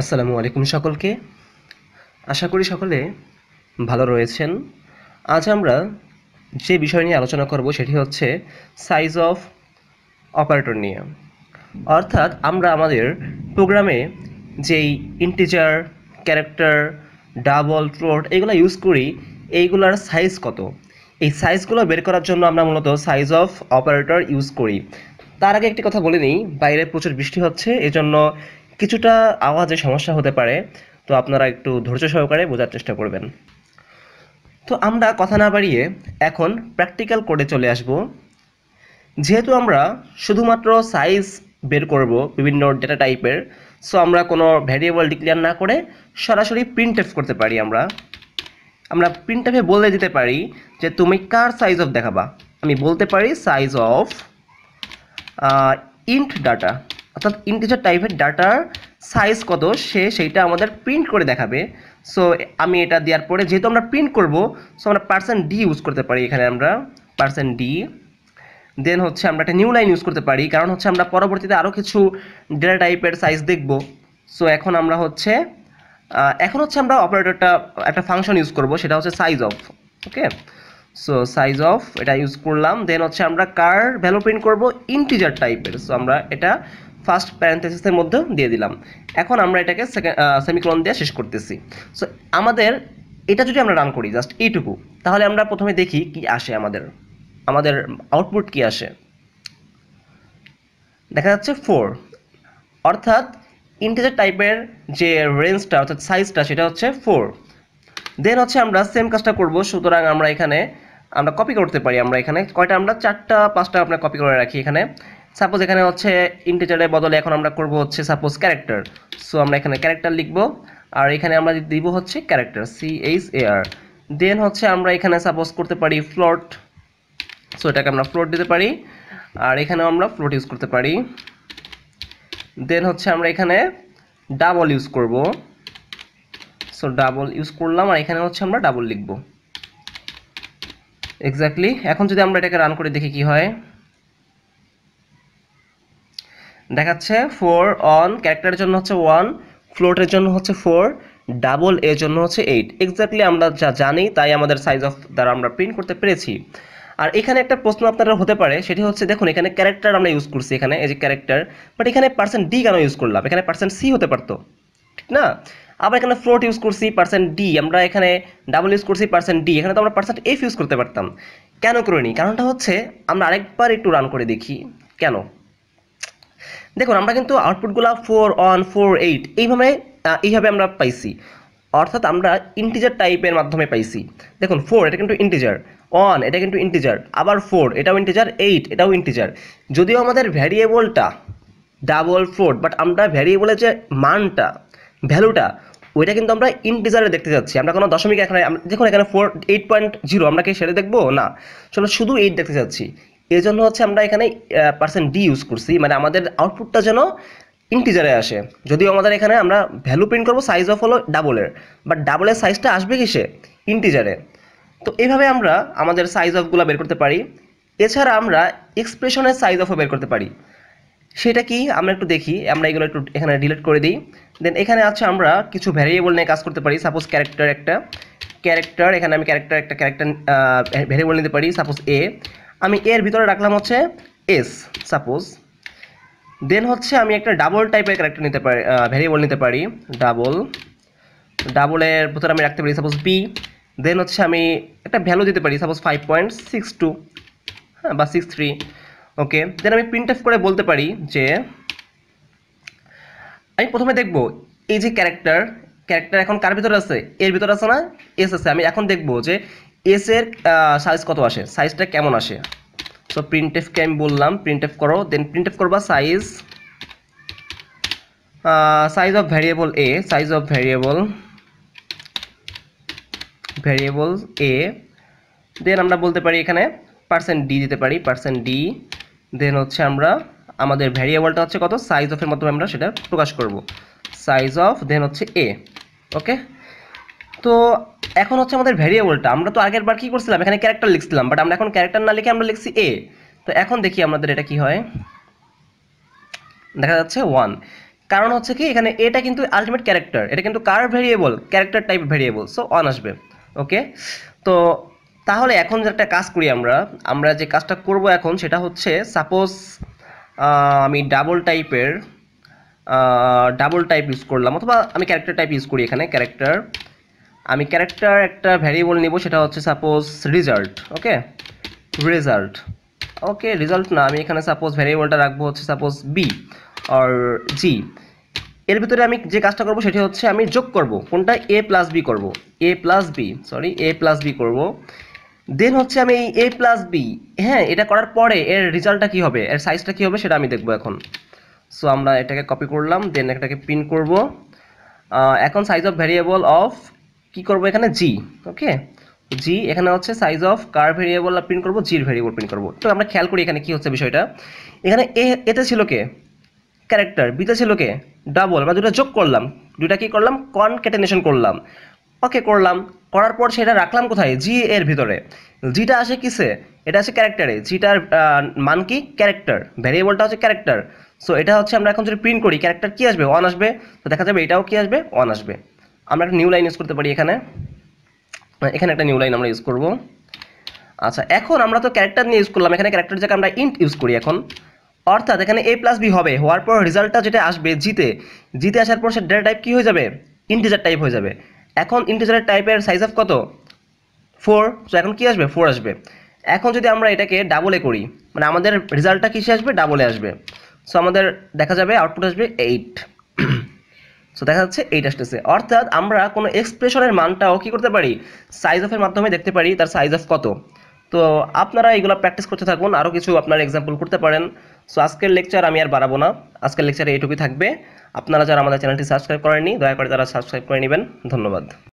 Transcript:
আসসালামু আলাইকুম সকলকে আশা করি সকলে ভালো রয়েছেন আজ আমরা যে বিষয় নিয়ে আলোচনা করব সেটি হচ্ছে সাইজ অফ অপারেটর নিয়ে অর্থাৎ আমরা আমাদের প্রোগ্রামে যেই ইন্টিজার ক্যারেক্টার ডাবল ট্রোট এগুলো ইউজ করি এইগুলার সাইজ কত এই সাইজগুলো বের করার জন্য আমরা মূলত সাইজ অফ অপারেটর ইউজ করি তার আগে একটি কথা বলে নিই বাইরে প্রচুর বৃষ্টি হচ্ছে এজন্য কিছুটা আওয়াজে সমস্যা হতে পারে তো আপনারা একটু ধৈর্য সহকারে বোঝার চেষ্টা করবেন তো আমরা কথা না বাড়িয়ে এখন প্র্যাকটিক্যাল করে চলে আসব যেহেতু আমরা শুধুমাত্র সাইজ বের করব বিভিন্ন ডেটা টাইপের সো আমরা কোনো ভ্যারিয়েবল ডিক্লেয়ার না করে সরাসরি প্রিন্ট করতে পারি আমরা আমরা প্রিন্ট বলে দিতে পারি যে তুমি কার সাইজ অফ দেখাবা আমি বলতে পারি সাইজ অফ ইন্ট ডাটা অর্থাৎ ইন্টিজার টাইপের ডাটার সাইজ কত সে সেইটা আমাদের প্রিন্ট করে দেখাবে সো আমি এটা দেওয়ার পরে যেহেতু আমরা প্রিন্ট করব সো আমরা পার্সেন্ট ডি ইউজ করতে পারি এখানে আমরা পার্সেন্ট ডি দেন হচ্ছে আমরা একটা নিউ লাইন ইউজ করতে পারি কারণ হচ্ছে আমরা পরবর্তীতে আরও কিছু ডেটা টাইপের সাইজ দেখব সো এখন আমরা হচ্ছে এখন হচ্ছে আমরা অপারেটরটা একটা ফাংশন ইউজ করব সেটা হচ্ছে size of okay so size of এটা ইউজ করলাম দেন হচ্ছে আমরা কার ভ্যালু প্রিন্ট করব ইন্টিজার টাইপের সো আমরা এটা ফার্স্ট প্যারেন্টেসিসের মধ্যে দিয়ে দিলাম এখন আমরা এটাকে সেকেন্ড সেমিকলন দিয়ে শেষ করতেছি সো আমাদের এটা যদি আমরা রান করি জাস্ট এইটুকু তাহলে আমরা প্রথমে দেখি কি আসে আমাদের আমাদের আউটপুট কি আসে দেখা যাচ্ছে ফোর অর্থাৎ ইন্টেজার টাইপের যে রেঞ্জটা অর্থাৎ সাইজটা সেটা হচ্ছে ফোর দেন হচ্ছে আমরা সেম কাজটা করব সুতরাং আমরা এখানে আমরা কপি করতে পারি আমরা এখানে কয়টা আমরা চারটা পাঁচটা আপনার কপি করে রাখি এখানে সাপোজ এখানে হচ্ছে ইন্টিজারের বদলে এখন আমরা করব হচ্ছে সাপোজ ক্যারেক্টার সো আমরা এখানে ক্যারেক্টার লিখব আর এখানে আমরা দিব হচ্ছে character C H A R then হচ্ছে আমরা এখানে সাপোজ করতে পারি ফ্লট সো এটাকে আমরা ফ্লোট দিতে পারি আর এখানেও আমরা ফ্লোট ইউজ করতে পারি দেন হচ্ছে আমরা এখানে ডাবল ইউজ করব সো ডাবল ইউজ করলাম আর এখানে হচ্ছে আমরা ডাবল লিখব এক্স্যাক্টলি এখন যদি আমরা এটাকে রান করে দেখি কি হয় দেখাচ্ছে ফোর অন ক্যারেক্টারের জন্য হচ্ছে ওয়ান ফ্লোটের জন্য হচ্ছে ফোর ডাবল এর জন্য হচ্ছে এইট এক্স্যাক্টলি আমরা যা জানি তাই আমাদের সাইজ অফ দ্বারা আমরা প্রিন্ট করতে পেরেছি আর এখানে একটা প্রশ্ন আপনারা হতে পারে সেটি হচ্ছে দেখুন এখানে ক্যারেক্টার আমরা ইউজ করছি এখানে এই যে ক্যারেক্টার বাট এখানে পার্সেন্ট ডি কেন ইউজ করলাম এখানে পার্সেন্ট সি হতে পারতো ঠিক না আবার এখানে ফ্লোট ইউজ করছি পার্সেন্ট ডি আমরা এখানে ডাবল ইউজ করছি পার্সেন্ট ডি এখানে তো আমরা পার্সেন্ট এফ ইউজ করতে পারতাম কেন করিনি কারণটা হচ্ছে আমরা আরেকবার একটু রান করে দেখি কেন দেখুন আমরা কিন্তু আউটপুটগুলো ফোর অন ফোর এইট এইভাবে এইভাবে আমরা পাইছি অর্থাৎ আমরা ইন্টিজার টাইপের মাধ্যমে পাইছি দেখুন ফোর এটা কিন্তু ইন্টিজার অন এটা কিন্তু ইন্টিজার আবার ফোর এটাও ইন্টিজার এইট এটাও ইন্টিজার যদিও আমাদের ভ্যারিয়েবলটা ডাবল ফোর বাট আমরা ভ্যারিয়েবলের যে মানটা ভ্যালুটা ওইটা কিন্তু আমরা ইন্টিজারে দেখতে যাচ্ছি আমরা কোনো দশমিক এখানে দেখুন এখানে ফোর এইট পয়েন্ট জিরো আমরা কি সেটা দেখবো না চলো শুধু এইট দেখতে যাচ্ছি এই জন্য হচ্ছে আমরা এখানে পার্সেন্ট ডি ইউজ করছি মানে আমাদের আউটপুটটা যেন ইন্টিজারে আসে যদিও আমাদের এখানে আমরা ভ্যালু প্রিন্ট করবো সাইজ অফ হলো ডাবলের বাট ডাবলের সাইজটা আসবে কিসে ইন্টিজারে তো এইভাবে আমরা আমাদের সাইজ অফগুলো বের করতে পারি এছাড়া আমরা এক্সপ্রেশনের সাইজ অফও বের করতে পারি সেটা কি আমরা একটু দেখি আমরা এগুলো একটু এখানে ডিলিট করে দিই দেন এখানে আছে আমরা কিছু ভ্যারিয়েবল নিয়ে কাজ করতে পারি সাপোজ ক্যারেক্টার একটা ক্যারেক্টার এখানে আমি ক্যারেক্টার একটা ক্যারেক্টার ভ্যারিয়েবল নিতে পারি সাপোজ এ আমি এর ভিতরে রাখলাম হচ্ছে এস সাপোজ দেন হচ্ছে আমি একটা ডাবল টাইপের ক্যারেক্টার নিতে পারি ভ্যারিয়েবল নিতে পারি ডাবল ডাবলের ভিতরে আমি রাখতে পারি সাপোজ পি দেন হচ্ছে আমি একটা ভ্যালু দিতে পারি suppose five point six two হ্যাঁ বা সিক্স থ্রি ওকে দেন আমি প্রিন্ট অফ করে বলতে পারি যে আমি প্রথমে দেখব এই যে ক্যারেক্টার ক্যারেক্টার এখন কার ভিতরে আছে এর ভিতরে আছে না এস আছে আমি এখন দেখব যে এসের সাইজ কত আসে সাইজটা কেমন আসে সো প্রিন্ট এফকে আমি বললাম প্রিন্ট এফ করো দেন প্রিন্ট এফ করবা size size of variable A size of variable variable A then আমরা বলতে পারি এখানে পার্সেন্ট ডি দিতে পারি পার্সেন্ট ডি দেন হচ্ছে আমরা আমাদের ভ্যারিয়েবলটা হচ্ছে কত সাইজ অফের মাধ্যমে আমরা সেটা প্রকাশ করব সাইজ অফ দেন হচ্ছে এ ওকে তো এখন হচ্ছে আমাদের ভ্যারিয়েবলটা আমরা তো আগের বার কী করছিলাম এখানে ক্যারেক্টার লিখছিলাম বাট আমরা এখন ক্যারেক্টার না লিখে আমরা লিখছি এ তো এখন দেখি আমাদের এটা কি হয় দেখা যাচ্ছে ওয়ান কারণ হচ্ছে কি এখানে এটা কিন্তু আলটিমেট ক্যারেক্টার এটা কিন্তু char variable character type variable so one আসবে ওকে তো তাহলে এখন যে একটা কাজ করি আমরা আমরা যে কাজটা করব এখন সেটা হচ্ছে সাপোজ আমি ডাবল টাইপের ডাবল টাইপ ইউজ করলাম অথবা আমি ক্যারেক্টার টাইপ ইউজ করি এখানে ক্যারেক্টার আমি ক্যারেক্টার একটা ভ্যারিয়েবল নিব সেটা হচ্ছে suppose result okay result okay result না আমি এখানে সাপোজ ভ্যারিয়েবলটা রাখবো হচ্ছে সাপোজ বি আর জি এর ভিতরে আমি যে কাজটা করব সেটি হচ্ছে আমি যোগ করব কোনটা এ প্লাস বি করবো A plus B sorry A plus B করবো দেন হচ্ছে আমি এই এ প্লাস বি হ্যাঁ এটা করার পরে এর রেজাল্টটা কী হবে এর সাইজটা কী হবে সেটা আমি দেখবো এখন সো আমরা এটাকে কপি করলাম দেন এটাকে প্রিন্ট করব এখন সাইজ অফ ভ্যারিয়েবল অফ কি করব এখানে জি ওকে জি এখানে হচ্ছে size of char variable print করবো জির ভেরিয়েবল প্রিন্ট করবো তো আমরা খেয়াল করি এখানে কি হচ্ছে বিষয়টা এখানে এ এতে ছিল কে ক্যারেক্টার বিতে ছিল কে ডাবল বা দুটা যোগ করলাম দুটা কি করলাম ক্যাটেনেশন করলাম ওকে করলাম করার পর সেটা রাখলাম কোথায় জি এর ভিতরে জিটা আসে কিসে এটা আছে ক্যারেক্টারে জিটার মান কি ক্যারেক্টার ভ্যারিয়েবলটা হচ্ছে ক্যারেক্টার সো এটা হচ্ছে আমরা এখন যদি প্রিন্ট করি ক্যারেক্টার কি আসবে অন আসবে তো দেখা যাবে এটাও কি আসবে অন আসবে আমরা একটা নিউ লাইন ইউজ করতে পারি এখানে এখানে একটা নিউ লাইন আমরা ইউজ করব আচ্ছা এখন আমরা তো ক্যারেক্টার নিয়ে ইউজ করলাম এখানে ক্যারেক্টার যাকে আমরা ইন্ট ইউজ করি এখন অর্থাৎ এখানে এ প্লাস বি হবে হওয়ার পর রেজাল্টটা যেটা আসবে জিতে জিতে আসার পর সে ডেটা টাইপ কী হয়ে যাবে ইন্টিজার টাইপ হয়ে যাবে এখন ইন্টিজারের টাইপের সাইজ অফ কত ফোর তো এখন কী আসবে ফোর আসবে এখন যদি আমরা এটাকে ডাবলে করি মানে আমাদের রেজাল্টটা কিসে আসবে ডাবলে আসবে সো আমাদের দেখা যাবে আউটপুট আসবে এইট সো দেখা যাচ্ছে এইট আসতেছে অর্থাৎ আমরা কোনো এক্সপ্রেশনের মানটাও কী করতে পারি সাইজ অফের মাধ্যমে দেখতে পারি তার সাইজ অফ কত তো আপনারা এগুলো প্র্যাকটিস করতে থাকুন আরও কিছু আপনার এক্সাম্পল করতে পারেন সো আজকের লেকচার আমি আর বাড়াবো না আজকের লেকচারে এইটুকুই থাকবে আপনারা যারা আমাদের চ্যানেলটি সাবস্ক্রাইব করেননি দয়া করে তারা সাবস্ক্রাইব করে নেবেন ধন্যবাদ